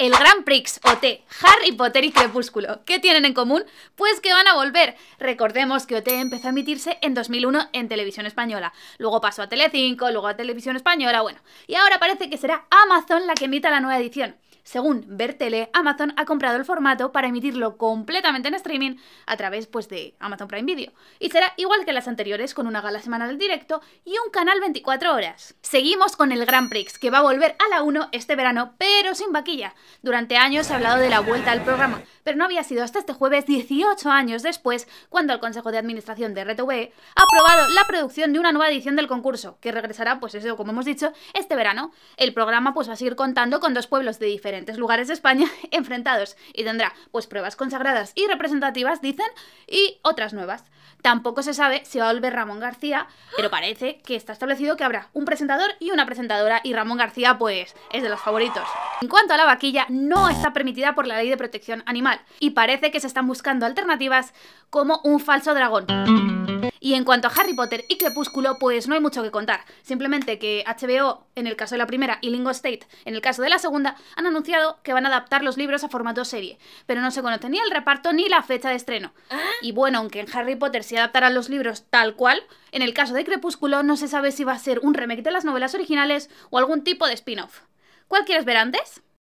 el Gran Prix OT, Harry Potter y Crepúsculo. ¿Qué tienen en común? Pues que van a volver. Recordemos que OT empezó a emitirse en 2001 en televisión española, luego pasó a Telecinco, luego a televisión española, bueno, y ahora parece que será Amazon la que emita la nueva edición. Según Vertele, Amazon ha comprado el formato para emitirlo completamente en streaming a través pues, de Amazon Prime Video. Y será igual que las anteriores, con una gala semanal directo y un canal 24 horas. Seguimos con el Grand Prix, que va a volver a la 1 este verano, pero sin vaquilla. Durante años se ha hablado de la vuelta al programa, pero no había sido hasta este jueves, 18 años después, cuando el Consejo de Administración de RTVE e ha aprobado la producción de una nueva edición del concurso, que regresará, pues eso, como hemos dicho, este verano. El programa pues, va a seguir contando con dos pueblos de diferentes lugares de España enfrentados y tendrá pues pruebas consagradas y representativas, dicen, y otras nuevas. Tampoco se sabe si va a volver Ramón García, pero parece que está establecido que habrá un presentador y una presentadora y Ramón García pues es de los favoritos. En cuanto a la vaquilla, no está permitida por la ley de protección animal y parece que se están buscando alternativas como un falso dragón. Y en cuanto a Harry Potter y Crepúsculo, pues no hay mucho que contar. Simplemente que HBO, en el caso de la primera, y Lingo State, en el caso de la segunda, han anunciado que van a adaptar los libros a formato serie, pero no se conoce ni el reparto ni la fecha de estreno. Ah. Y bueno, aunque en Harry Potter se adaptarán los libros tal cual, en el caso de Crepúsculo no se sabe si va a ser un remake de las novelas originales o algún tipo de spin-off. ¿Cuál quieres ver antes?